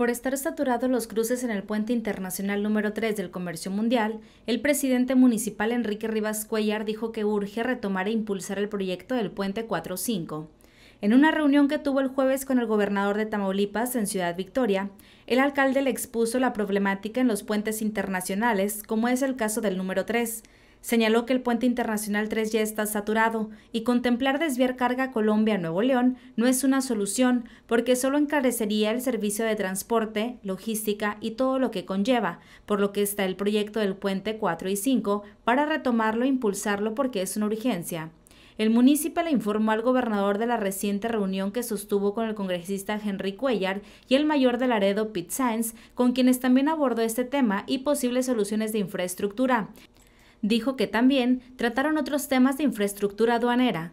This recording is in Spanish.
Por estar saturados los cruces en el puente internacional número 3 del comercio mundial, el presidente municipal Enrique Rivas Cuellar dijo que urge retomar e impulsar el proyecto del puente 4.5. En una reunión que tuvo el jueves con el gobernador de Tamaulipas en Ciudad Victoria, el alcalde le expuso la problemática en los puentes internacionales, como es el caso del número 3, Señaló que el puente internacional 3 ya está saturado y contemplar desviar carga a Colombia Nuevo León no es una solución porque solo encarecería el servicio de transporte, logística y todo lo que conlleva, por lo que está el proyecto del puente 4 y 5 para retomarlo e impulsarlo porque es una urgencia. El municipio le informó al gobernador de la reciente reunión que sostuvo con el congresista Henry Cuellar y el mayor de Laredo, Pete Sainz, con quienes también abordó este tema y posibles soluciones de infraestructura. Dijo que también trataron otros temas de infraestructura aduanera,